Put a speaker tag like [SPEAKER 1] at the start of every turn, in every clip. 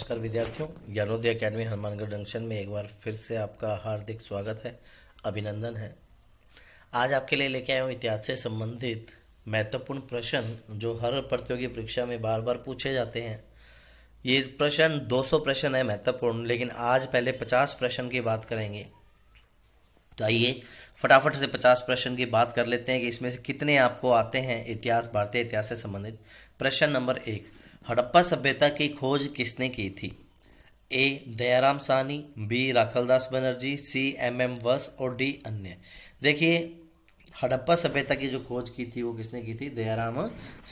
[SPEAKER 1] नमस्कार विद्यार्थियों Gyanodaya academy Hanumangarh junction में एक बार फिर से आपका हार्दिक स्वागत है अभिनंदन है आज आपके लिए लेके आया हूँ इतिहास से संबंधित महत्वपूर्ण प्रश्न जो हर प्रतियोगी परीक्षा में बार बार पूछे जाते हैं ये प्रश्न 200 प्रश्न है महत्वपूर्ण लेकिन आज पहले 50 प्रश्न की बात करेंगे तो आइए फटाफट से 50 प्रश्न की बात कर लेते हैं कि इसमें से कितने आपको आते हैं इतिहास भारतीय इतिहास से संबंधित प्रश्न नंबर एक हड़प्पा सभ्यता की खोज किसने की थी A Dayaram Sahni B Rakhaldas Banerjee C M M Vats और डी अन्य देखिए हड़प्पा सभ्यता की जो खोज की थी वो किसने की थी दयाराम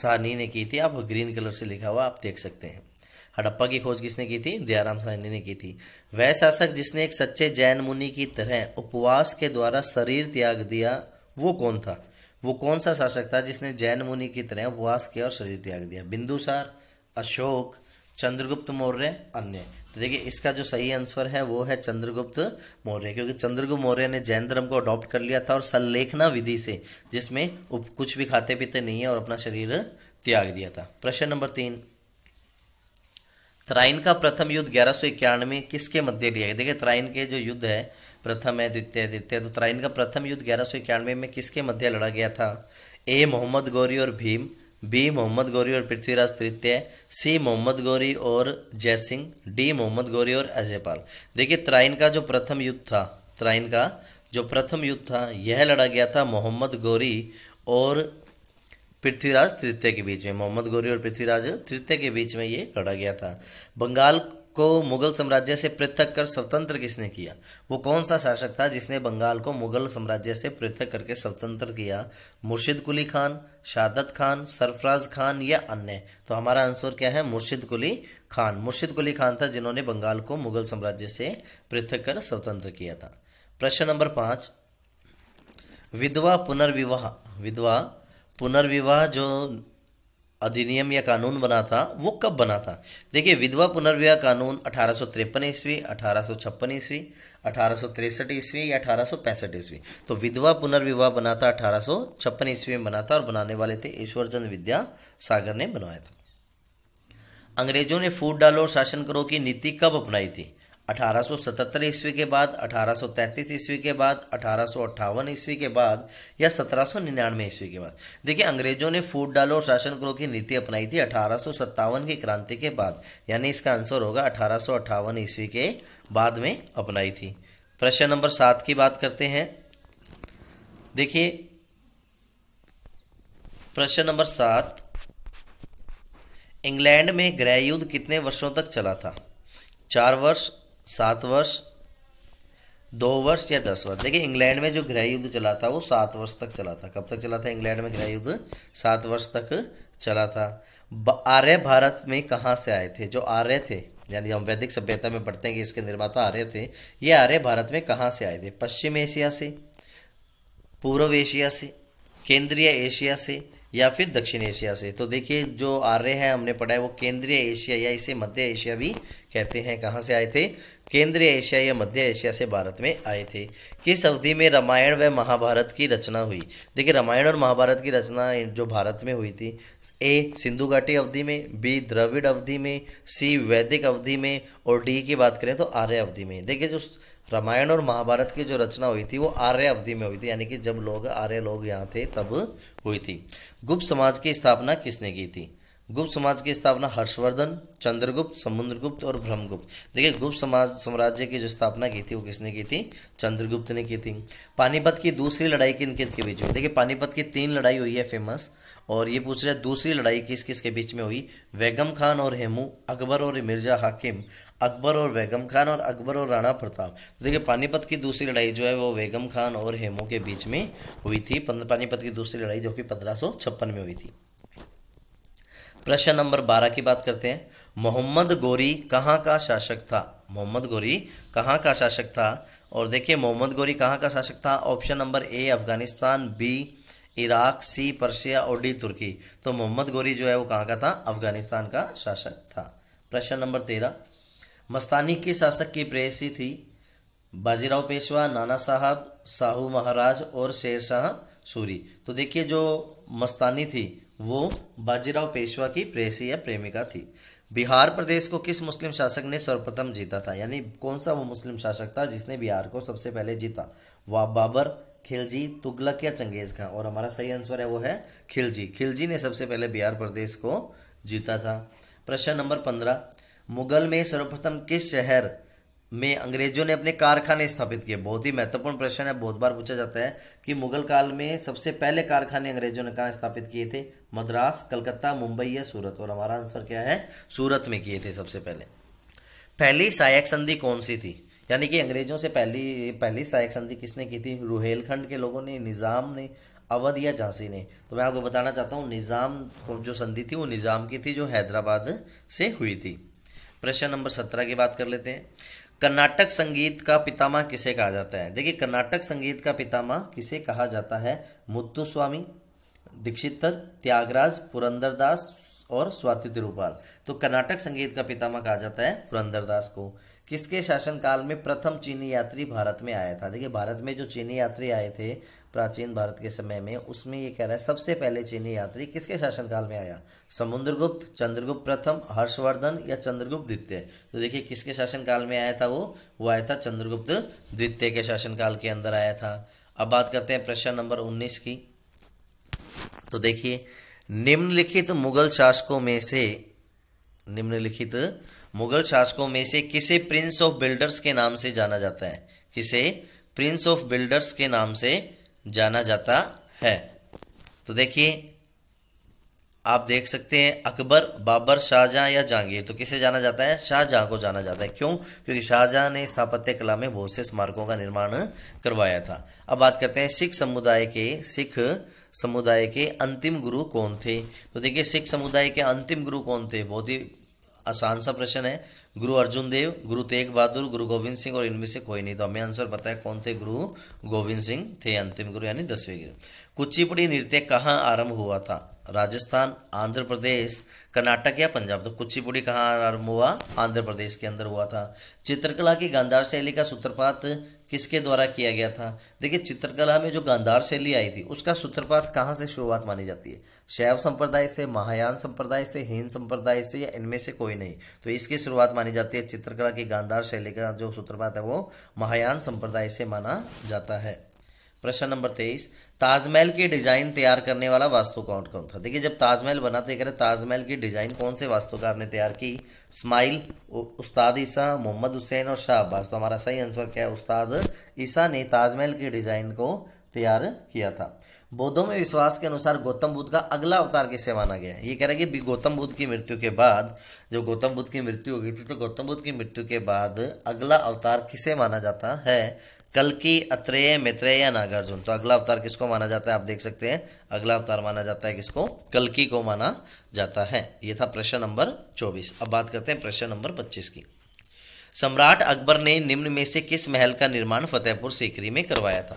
[SPEAKER 1] सानी ने की थी आप ग्रीन कलर से लिखा हुआ आप देख सकते हैं हड़प्पा की खोज किसने की थी दयाराम सानी ने की थी वह शासक जिसने एक सच्चे जैन मुनि की तरह उपवास के द्वारा शरीर त्याग दिया वो कौन था वो कौन सा शासक था जिसने जैन मुनि की तरह उपवास किया और शरीर त्याग दिया बिंदुसार अशोक चंद्रगुप्त मौर्य अन्य तो देखिए इसका जो सही आंसर है वो है चंद्रगुप्त मौर्य क्योंकि चंद्रगुप्त मौर्य ने जैन धर्म को अडॉप्ट कर लिया था और संलेखना विधि से जिसमें कुछ भी खाते पीते नहीं है और अपना शरीर त्याग दिया था प्रश्न नंबर तीन त्राइन का प्रथम युद्ध ग्यारह सौ इक्यानवे किसके मध्य लिया गया देखिए त्राइन के जो युद्ध है प्रथम है द्वितीय द्वितीय तो त्राइन का प्रथम युद्ध ग्यारह सौ इक्यानवे में किसके मध्य लड़ा गया था ए मोहम्मद गौरी और भीम बी मोहम्मद गौरी और पृथ्वीराज तृतीय सी मोहम्मद गौरी और जय सिंह डी मोहम्मद गौरी और अजयपाल देखिए त्राइन का जो प्रथम युद्ध था त्राइन का जो प्रथम युद्ध था यह लड़ा गया था मोहम्मद गौरी और पृथ्वीराज तृतीय के बीच में मोहम्मद गौरी और पृथ्वीराज तृतीय के बीच में ये लड़ा गया था बंगाल को मुगल साम्राज्य से पृथक कर स्वतंत्र किसने किया वो कौन सा शासक था जिसने बंगाल को मुगल साम्राज्य से पृथक करके स्वतंत्र किया मुर्शिद कुली खान शादत खान सरफराज खान या अन्य तो हमारा आंसर क्या है मुर्शिद कुली खान मुर्शिद कुली खान था जिन्होंने बंगाल को मुगल साम्राज्य से पृथक कर स्वतंत्र किया था प्रश्न नंबर पांच विधवा पुनर्विवाह विधवा पुनर्विवाह जो अधिनियम या कानून बना था वो कब बना था देखिए विधवा पुनर्विवाह कानून अठारह सौ तिरपन ईस्वी अठारह सौ छप्पन ईस्वी अठारह सौ तिरसठ ईस्वी या अठारह सौ ईस्वी तो विधवा पुनर्विवाह बना था अठारह सौ छप्पन ईस्वी में बना था और बनाने वाले थे ईश्वरचंद विद्या सागर ने बनवाया था अंग्रेजों ने फूट डालो और शासन करो की नीति कब अपनाई थी 1877 ईस्वी के बाद 1833 ईस्वी के बाद अठारह ईस्वी के बाद या 1799 ईस्वी के बाद देखिए अंग्रेजों ने फूट डालो और शासन करो की नीति अपनाई थी अठारह की क्रांति के बाद यानी इसका आंसर होगा अठारह ईस्वी के बाद में अपनाई थी प्रश्न नंबर सात की बात करते हैं देखिए प्रश्न नंबर सात इंग्लैंड में गृह युद्ध कितने वर्षों तक चला था चार वर्ष सात वर्ष दो वर्ष या दस वर्ष देखिए इंग्लैंड में जो गृह युद्ध चला था वो सात वर्ष तक चला था कब तक चला था इंग्लैंड में गृह युद्ध सात वर्ष तक चला था आर्य भारत में कहाँ से आए थे जो आर्य थे यानी हम वैदिक सभ्यता में पढ़ते हैं कि इसके निर्माता आर्य थे ये आर्य भारत में कहाँ से आए थे पश्चिम एशिया से पूर्व एशिया से केंद्रीय एशिया से या फिर दक्षिण एशिया से तो देखिए जो आर्य है हमने पढ़ा है वो केंद्रीय एशिया या इसे मध्य एशिया भी कहते हैं कहाँ से आए थे केंद्रीय एशिया या मध्य एशिया से भारत में आए थे किस अवधि में रामायण व महाभारत की रचना हुई देखिए रामायण और महाभारत की रचना जो भारत में हुई थी ए सिंधु घाटी अवधि में बी द्रविड़ अवधि में सी वैदिक अवधि में और डी की बात करें तो आर्य अवधि में देखिए जो रामायण और महाभारत की जो रचना हुई थी वो आर्य अवधि में हुई थी यानी कि जब लोग आर्य लोग यहाँ थे तब हुई थी गुप्त समाज की स्थापना किसने की थी गुप्त समाज की स्थापना हर्षवर्धन चंद्रगुप्त समुद्रगुप्त और ब्रह्मगुप्त देखिए गुप्त समाज साम्राज्य की जो स्थापना की थी वो किसने की थी चंद्रगुप्त ने की थी पानीपत की दूसरी लड़ाई किन किन के बीच हुई देखिए पानीपत की तीन लड़ाई हुई है फेमस और ये पूछ रहे दूसरी लड़ाई किस किस के बीच में हुई वैगम खान और हेमू अकबर और मिर्जा हाकिम अकबर और वैगम खान और अकबर और राणा प्रताप तो देखिए पानीपत की दूसरी लड़ाई जो है वो वैगम खान और हेमू के बीच में हुई थी पानीपत की दूसरी लड़ाई जो कि पंद्रह में हुई थी प्रश्न नंबर बारह की बात करते हैं मोहम्मद गोरी कहाँ का शासक था मोहम्मद गोरी कहाँ का शासक था और देखिए मोहम्मद गोरी कहाँ का शासक था option number A Afghanistan B Iraq C Persia और डी तुर्की तो मोहम्मद गोरी जो है वो कहाँ का था अफगानिस्तान का शासक था प्रश्न नंबर तेरह मस्तानी के शासक की प्रेसी थी बाजीराव पेशवा नाना साहब साहू महाराज और शेर शाह सूरी तो देखिए जो मस्तानी थी वो बाजीराव पेशवा की प्रेसी या प्रेमिका थी बिहार प्रदेश को किस मुस्लिम शासक ने सर्वप्रथम जीता था यानी कौन सा वो मुस्लिम शासक था जिसने बिहार को सबसे पहले जीता वह बाबर खिलजी तुगलक या चंगेज खां और हमारा सही आंसर है वो है खिलजी खिलजी ने सबसे पहले बिहार प्रदेश को जीता था प्रश्न नंबर पंद्रह मुगल में सर्वप्रथम किस शहर में अंग्रेजों ने अपने कारखाने स्थापित किए बहुत ही महत्वपूर्ण प्रश्न है बहुत बार पूछा जाता है कि मुगल काल में सबसे पहले कारखाने अंग्रेजों ने कहाँ स्थापित किए थे मद्रास कलकत्ता मुंबई या सूरत और हमारा आंसर क्या है सूरत में किए थे सबसे पहले पहली सहायक संधि कौन सी थी यानी कि अंग्रेजों से पहली पहली सहायक संधि किसने की थी रुहेलखंड के लोगों ने निज़ाम ने अवध या झांसी ने तो मैं आपको बताना चाहता हूँ निज़ाम जो संधि थी वो निज़ाम की थी जो हैदराबाद से हुई थी प्रश्न नंबर सत्रह की बात कर लेते हैं कर्नाटक संगीत का पितामह किसे कहा जाता है देखिए कर्नाटक संगीत का पितामह किसे कहा जाता है मुत्तु स्वामी दीक्षित त्यागराज पुरंदर दास और स्वाति तिरुपाल तो कर्नाटक संगीत का पितामह कहा जाता है पुरंदर दास को किसके शासनकाल में प्रथम चीनी यात्री भारत में आया था देखिए भारत में जो चीनी यात्री आए थे प्राचीन भारत के समय में उसमें ये कह रहा है सबसे पहले चीनी यात्री किसके शासनकाल में आया समुद्रगुप्त चंद्रगुप्त प्रथम हर्षवर्धन या चंद्रगुप्त द्वितीय तो देखिए किसके शासनकाल में आया था वो वो आया था चंद्रगुप्त द्वितीय के शासनकाल के अंदर आया था अब बात करते हैं प्रश्न नंबर उन्नीस की तो देखिए निम्नलिखित मुगल शासकों में से निम्नलिखित मुगल शासकों में से किसे प्रिंस ऑफ बिल्डर्स के नाम से जाना जाता है किसे प्रिंस ऑफ बिल्डर्स के नाम से जाना जाता है तो देखिए आप देख सकते हैं अकबर बाबर शाहजहां या जहांगीर तो किसे जाना जाता है शाहजहां को जाना जाता है क्यों क्योंकि शाहजहां ने स्थापत्य कला में बहुत से स्मारकों का निर्माण करवाया था अब बात करते हैं सिख समुदाय के सिख समुदाय के अंतिम गुरु कौन थे तो देखिए सिख समुदाय के अंतिम गुरु कौन थे बहुत ही आसान सा प्रश्न है गुरु अर्जुन देव गुरु तेग बहादुर गुरु गोविंद सिंह और इनमें से कोई नहीं तो हमें आंसर बताया कौन थे गुरु गोविंद सिंह थे अंतिम गुरु यानी दसवें गुरु कुचिपुड़ी नृत्य कहाँ आरंभ हुआ था राजस्थान आंध्र प्रदेश कर्नाटक या पंजाब तो कुचिपुड़ी कहाँ आरंभ हुआ आंध्र प्रदेश के अंदर हुआ था चित्रकला की गांधार शैली का सूत्रपात किसके द्वारा किया गया था देखिए चित्रकला में जो गांधार शैली आई थी उसका सूत्रपात कहाँ से शुरुआत मानी जाती है शैव संप्रदाय से महायान संप्रदाय से हिंद संप्रदाय से या इनमें से कोई नहीं तो इसकी शुरुआत मानी जाती है चित्रकला की गांधार शैली का जो सूत्रपात है वो महायान संप्रदाय से माना जाता है प्रश्न नंबर तेईस ताजमहल की डिजाइन तैयार करने वाला वास्तु कौन कौन था देखिए जब ताजमहल बना तो करें ताजमहल की डिजाइन कौन से वास्तुकार ने तैयार की स्माइल उस्ताद ईसा मोहम्मद हुसैन और शाह अब्बास तो हमारा सही आंसर क्या है उस्ताद ईसा ने ताजमहल की डिजाइन को तैयार किया था बौद्धों में विश्वास के अनुसार गौतम बुद्ध का अगला अवतार किसे माना गया है ये कह रहे हैं कि गौतम बुद्ध की मृत्यु के बाद जब गौतम बुद्ध की मृत्यु हो गई थी तो गौतम बुद्ध की मृत्यु के बाद अगला अवतार किसे माना जाता है कल की अत्रेय मित्रेय नागार्जुन तो अगला अवतार किसको माना जाता है आप देख सकते हैं अगला अवतार माना जाता है किसको कलकी को माना जाता है यह था प्रश्न नंबर 24 अब बात करते हैं प्रश्न नंबर 25 की सम्राट अकबर ने निम्न में से किस महल का निर्माण फतेहपुर सीकरी में करवाया था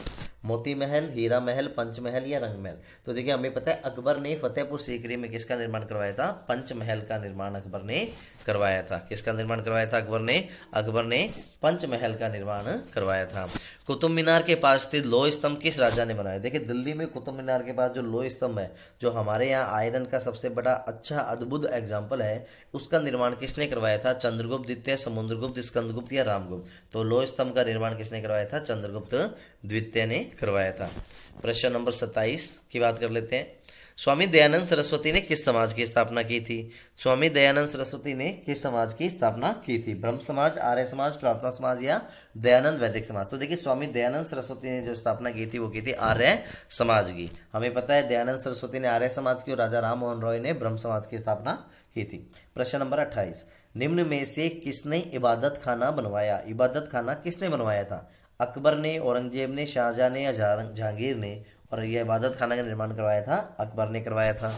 [SPEAKER 1] मोती महल हीरा महल पंचमहल या रंग महल तो देखिए हमें पता है अकबर ने फतेहपुर सीकरी में किसका निर्माण करवाया था पंचमहल का निर्माण अकबर ने करवाया था किसका निर्माण करवाया था अकबर ने अकबर ने पंचमहल का निर्माण करवाया था कुतुब मीनार के पास स्थित लोह स्तंभ किस राजा ने बनाया देखिए दिल्ली में कुतुब मीनार के पास जो लोह स्तंभ है जो हमारे यहाँ आयरन का सबसे बड़ा अच्छा अद्भुत एग्जाम्पल है उसका निर्माण किसने करवाया था चंद्रगुप्त द्वितीय समुद्रगुप्त स्कंदगुप्त या रामगुप्त तो लोह स्तंभ का निर्माण किसने करवाया था चंद्रगुप्त द्वितीय ने करवाया था प्रश्न नंबर सत्ताईस की बात कर लेते हैं स्वामी दयानंद सरस्वती ने किस समाज की स्थापना की थी स्वामी दयानंद सरस्वती ने किस समाज की स्थापना की थी ब्रह्म समाज आर्य समाज प्रार्थना समाज या दयानंद वैदिक समाज तो देखिए स्वामी दयानंद सरस्वती ने जो स्थापना की थी वो की थी आर्य समाज की हमें पता है दयानंद सरस्वती ने आर्य समाज की और राजा राम मोहन रॉय ने ब्रह्म समाज की स्थापना की थी प्रश्न नंबर अट्ठाईस निम्न में से किसने इबादत खाना बनवाया इबादत खाना किसने बनवाया था अकबर ने औरंगजेब ने शाहजहाँ ने या जहांगीर ने और यह इबादत खाना का निर्माण करवाया था अकबर ने करवाया था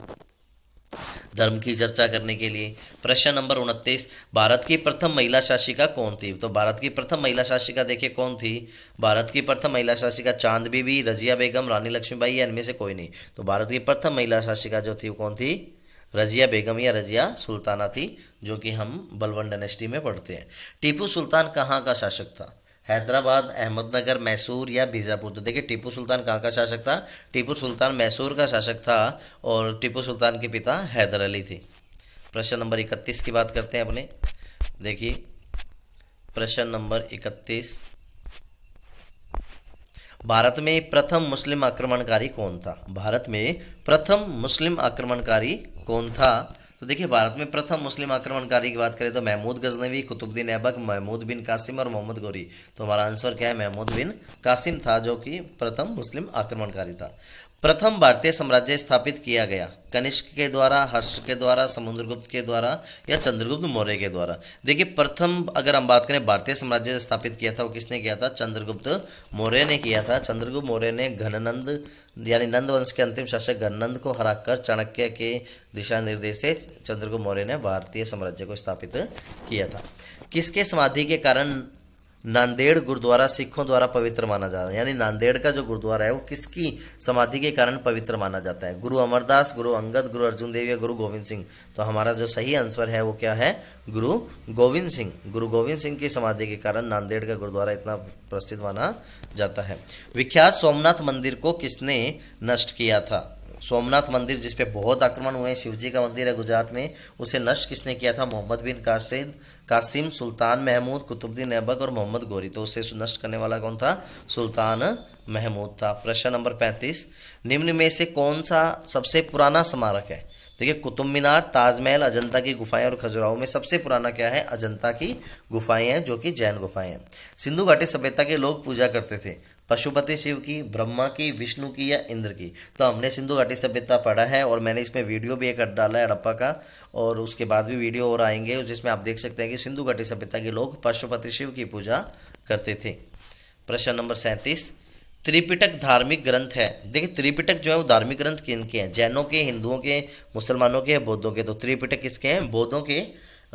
[SPEAKER 1] धर्म की चर्चा करने के लिए प्रश्न नंबर उनतीस भारत की प्रथम महिला शासिका कौन थी तो भारत की प्रथम महिला शासिका देखिए कौन थी भारत की प्रथम महिला शासिका चांद बीबी रजिया बेगम रानी लक्ष्मीबाई या इनमें से कोई नहीं तो भारत की प्रथम महिला शासिका जो थी वो कौन थी रजिया बेगम या रजिया सुल्ताना थी जो कि हम बलवन डेनेस्टी में पढ़ते हैं टीपू सुल्तान कहाँ का शासक था हैदराबाद अहमदनगर मैसूर या बीजापुर तो देखिए टीपू सुल्तान कहाँ का शासक था टीपू सुल्तान मैसूर का शासक था और टीपू सुल्तान के पिता हैदर अली थे प्रश्न नंबर इकतीस की बात करते हैं अपने देखिए प्रश्न नंबर इकतीस भारत में प्रथम मुस्लिम आक्रमणकारी कौन था भारत में प्रथम मुस्लिम आक्रमणकारी कौन था तो देखिए भारत में प्रथम मुस्लिम आक्रमणकारी की बात करें तो महमूद गजनवी कुतुबुद्दीन ऐबक महमूद बिन कासिम और मोहम्मद गौरी तो हमारा आंसर क्या है महमूद बिन कासिम था जो कि प्रथम मुस्लिम आक्रमणकारी था प्रथम भारतीय साम्राज्य स्थापित किया गया कनिष्क के द्वारा हर्ष के द्वारा समुद्रगुप्त के द्वारा या चंद्रगुप्त मौर्य के द्वारा देखिए प्रथम अगर हम बात करें भारतीय साम्राज्य स्थापित किया था वो किसने किया था चंद्रगुप्त मौर्य ने किया था चंद्रगुप्त मौर्य ने घननंद यानी नंद वंश के अंतिम शासक गणनंद को हराकर चाणक्य के दिशा निर्देश से चंद्रगुप्त मौर्य ने भारतीय साम्राज्य को स्थापित किया था किसके समाधि के कारण नांदेड़ गुरुद्वारा सिखों द्वारा पवित्र माना जाता है यानी नांदेड़ का जो गुरुद्वारा है वो किसकी समाधि के कारण पवित्र माना जाता है गुरु अमरदास गुरु अंगद गुरु अर्जुन देव या गुरु गोविंद सिंह तो हमारा जो सही आंसर है वो क्या है गुरु गोविंद सिंह गुरु गोविंद सिंह की समाधि के कारण नांदेड़ का गुरुद्वारा इतना प्रसिद्ध माना जाता है विख्यात सोमनाथ मंदिर को किसने नष्ट किया था सोमनाथ मंदिर जिस पे बहुत आक्रमण हुए शिव जी का मंदिर है गुजरात में उसे नष्ट किसने किया था मोहम्मद बिन कासिद कासिम सुल्तान महमूद कुतुबुद्दीन ऐबक और मोहम्मद गोरी तो उसे नष्ट करने वाला कौन था सुल्तान महमूद था प्रश्न नंबर पैंतीस निम्न में से कौन सा सबसे पुराना स्मारक है देखिए कुतुब मीनार ताजमहल अजंता की गुफाएं और खजुराहो में सबसे पुराना क्या है अजंता की गुफाएं हैं जो कि जैन गुफाएं हैं सिंधु घाटी सभ्यता के लोग पूजा करते थे पशुपति शिव की ब्रह्मा की विष्णु की या इंद्र की तो हमने सिंधु घाटी सभ्यता पढ़ा है और मैंने इसमें वीडियो भी एक डाला है हड़प्पा का और उसके बाद भी वीडियो और आएंगे जिसमें आप देख सकते हैं कि सिंधु घाटी सभ्यता के लोग पशुपति शिव की पूजा करते थे प्रश्न नंबर सैंतीस त्रिपिटक धार्मिक ग्रंथ है देखिए त्रिपिटक जो है वो धार्मिक ग्रंथ किन के हैं जैनों के हिंदुओं के मुसलमानों के बौद्धों के तो त्रिपिटक किसके हैं बौद्धों के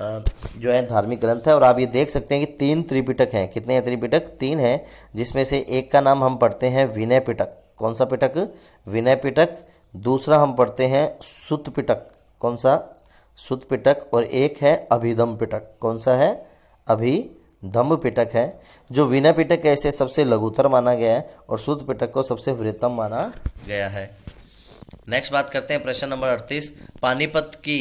[SPEAKER 1] जो है धार्मिक ग्रंथ है और आप ये देख सकते हैं कि तीन त्रिपिटक हैं कितने हैं त्रिपिटक तीन हैं जिसमें से एक का नाम हम पढ़ते हैं विनय पिटक कौन सा पिटक विनय पिटक दूसरा हम पढ़ते हैं सुत पिटक कौन सा सुत पिटक और एक है अभिधम पिटक कौन सा है अभिधम पिटक है जो विनय पिटक है इसे सबसे लघुतर माना गया है और सुत पिटक को सबसे वृत्तम माना गया है नेक्स्ट बात करते हैं प्रश्न नंबर अड़तीस पानीपत की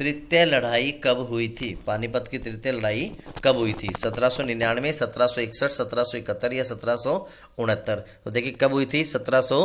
[SPEAKER 1] तृतीय लड़ाई कब हुई थी पानीपत की तृतीय लड़ाई कब हुई थी सत्रह सौ निन्यानवे सत्रह सो इकसठ सत्रह सो इकहत्तर या सत्रह सो उनहत्तर तो देखिए कब हुई थी सत्रह सो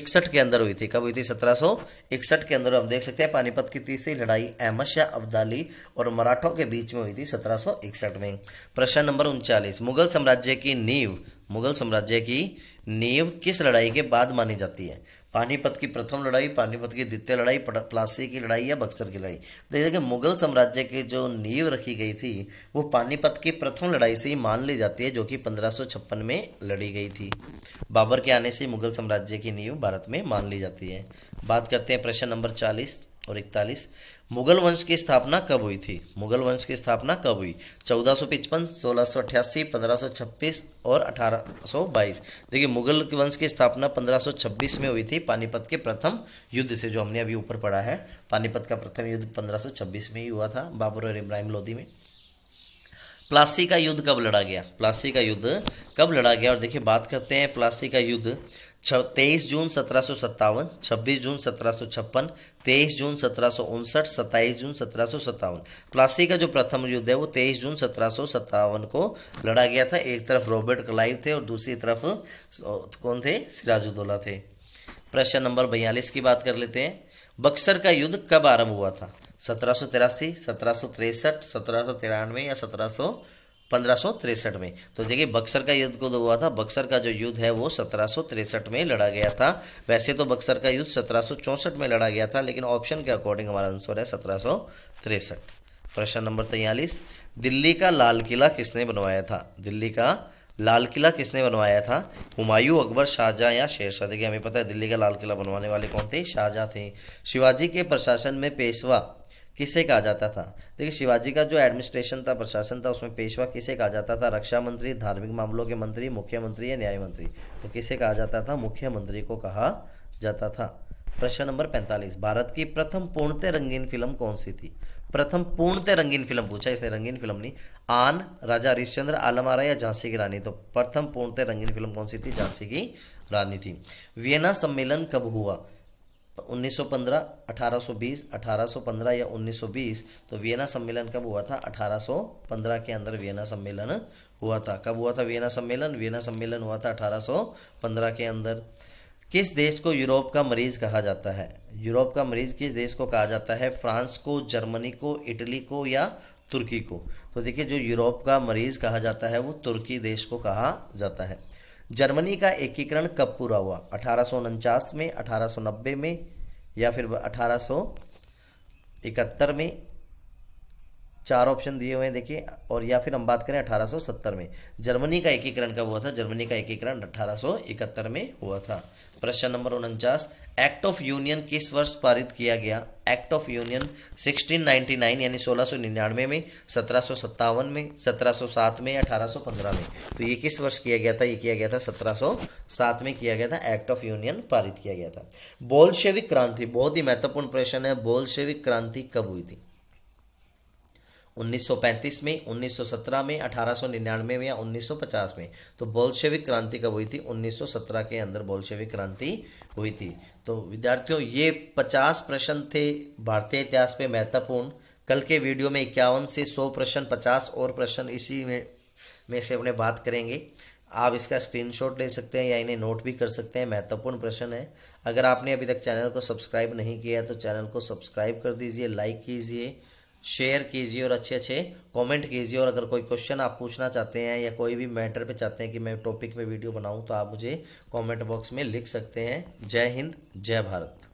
[SPEAKER 1] इकसठ के अंदर हुई थी कब हुई थी सत्रह सो इकसठ के अंदर हम देख सकते हैं पानीपत की तीसरी लड़ाई अहमद शाह अब्दाली और मराठों के बीच में हुई थी सत्रह सो इकसठ में प्रश्न नंबर उनचालीस मुगल साम्राज्य की नींव मुगल साम्राज्य की नींव किस लड़ाई के बाद मानी जाती है पानीपत की प्रथम लड़ाई पानीपत की द्वितीय लड़ाई प्लासी की लड़ाई या बक्सर की लड़ाई तो ये देखिए मुगल साम्राज्य की जो नींव रखी गई थी वो पानीपत की प्रथम लड़ाई से ही मान ली जाती है जो कि पंद्रह में लड़ी गई थी बाबर के आने से मुगल साम्राज्य की नींव भारत में मान ली जाती है बात करते हैं प्रश्न नंबर चालीस और इकतालीस मुगल वंश की स्थापना कब हुई थी मुगल वंश की स्थापना कब हुई चौदह सौ पचपन सोलह सौ अठासी पंद्रह सौ छब्बीस और अठारह सौ बाईस देखिए मुगल वंश की स्थापना पंद्रह सौ छब्बीस में हुई थी पानीपत के प्रथम युद्ध से जो हमने अभी ऊपर पढ़ा है पानीपत का प्रथम युद्ध पंद्रह सौ छब्बीस में ही हुआ था बाबर और इब्राहिम लोधी में प्लासी का युद्ध कब लड़ा गया प्लासी का युद्ध कब लड़ा गया और देखिए बात करते हैं प्लासी का युद्ध तेईस जून सत्रह सौ सत्तावन छब्बीस जून सत्रह सौ छप्पन तेईस जून सत्रह सौ उनसठ सत्ताईस जून सत्रह सौ सत्तावन प्लासी का जो प्रथम युद्ध है वो तेईस जून सत्रह सौ सत्तावन को लड़ा गया था एक तरफ रॉबर्ट क्लाइव थे और दूसरी तरफ कौन थे सिराजुद्दौला थे प्रश्न नंबर बयालीस की बात कर लेते हैं बक्सर का युद्ध कब आरंभ हुआ था सत्रह सौ तिरासी सत्रह सौ तिरसठ सत्रह सौ तिरानवे या सत्रह सौ पंद्रह सौ तिरसठ में तो देखिए बक्सर का युद्ध कब हुआ था बक्सर का जो युद्ध है वो सत्रह सौ तिरसठ में लड़ा गया था वैसे तो बक्सर का युद्ध सत्रह सौ में लड़ा गया था लेकिन ऑप्शन के अकॉर्डिंग हमारा आंसर है सत्रह सौ तिरसठ प्रश्न नंबर तैयलीस दिल्ली का लाल किला किसने बनवाया था दिल्ली का लाल किला किसने बनवाया था हुमायूं अकबर शाहजहाँ या शेरशाह देखिए हमें पता है दिल्ली का लाल किला बनवाने वाले कौन थे शाहजहाँ थे शिवाजी के प्रशासन में पेशवा किसे कहा जाता था देखिए शिवाजी का जो एडमिनिस्ट्रेशन था प्रशासन था उसमें पेशवा किसे कहा जाता था रक्षा मंत्री धार्मिक मामलों के मंत्री मुख्यमंत्री या न्याय मंत्री तो किसे कहा जाता था मुख्यमंत्री को कहा जाता था प्रश्न नंबर 45 भारत की प्रथम पूर्णतः रंगीन फिल्म कौन सी थी प्रथम पूर्णतः रंगीन फिल्म पूछा इसने रंगीन फिल्म नहीं आन राजा हरिश्चंद्र आलमारा या झांसी की रानी तो प्रथम पूर्णतः रंगीन फिल्म कौन सी थी झांसी की रानी थी वियना सम्मेलन कब हुआ तो 1915, 1820, 1815 या 1920 तो वियना सम्मेलन कब हुआ था 1815 के अंदर वियना सम्मेलन हुआ था कब हुआ था वियना सम्मेलन वियना सम्मेलन हुआ था 1815 के अंदर किस देश को यूरोप का मरीज कहा जाता है यूरोप का मरीज किस देश को कहा जाता है फ्रांस को जर्मनी को इटली को या तुर्की को तो देखिए जो यूरोप का मरीज कहा जाता है वो तुर्की देश को कहा जाता है जर्मनी का एकीकरण कब पूरा हुआ अठारह में अठारह में या फिर अठारह में चार ऑप्शन दिए हुए हैं देखिए और या फिर हम बात करें 1870 में जर्मनी का एकीकरण कब हुआ था जर्मनी का एकीकरण 1871 में हुआ था प्रश्न नंबर उनचास एक्ट ऑफ यूनियन किस वर्ष पारित किया गया एक्ट ऑफ यूनियन 1699 यानी 1699 में सत्रह में 1707 में 1815 में तो ये किस वर्ष किया गया था ये किया गया था 1707 में किया गया था एक्ट ऑफ यूनियन पारित किया गया था बोल्शेविक क्रांति बहुत ही महत्वपूर्ण प्रश्न है बोल्शेविक क्रांति कब हुई थी 1935 में 1917 में 1899 में या 1950 में तो बोल्शेविक क्रांति कब हुई थी 1917 के अंदर बोल्शेविक क्रांति हुई थी तो विद्यार्थियों ये 50 प्रश्न थे भारतीय इतिहास में महत्वपूर्ण कल के वीडियो में इक्यावन से 100 प्रश्न 50 और प्रश्न इसी में में से अपने बात करेंगे आप इसका स्क्रीनशॉट ले सकते हैं या इन्हें नोट भी कर सकते हैं महत्वपूर्ण प्रश्न है अगर आपने अभी तक चैनल को सब्सक्राइब नहीं किया तो चैनल को सब्सक्राइब कर दीजिए लाइक कीजिए शेयर कीजिए और अच्छे अच्छे कमेंट कीजिए और अगर कोई क्वेश्चन आप पूछना चाहते हैं या कोई भी मैटर पे चाहते हैं कि मैं टॉपिक पे वीडियो बनाऊं तो आप मुझे कमेंट बॉक्स में लिख सकते हैं जय हिंद जय भारत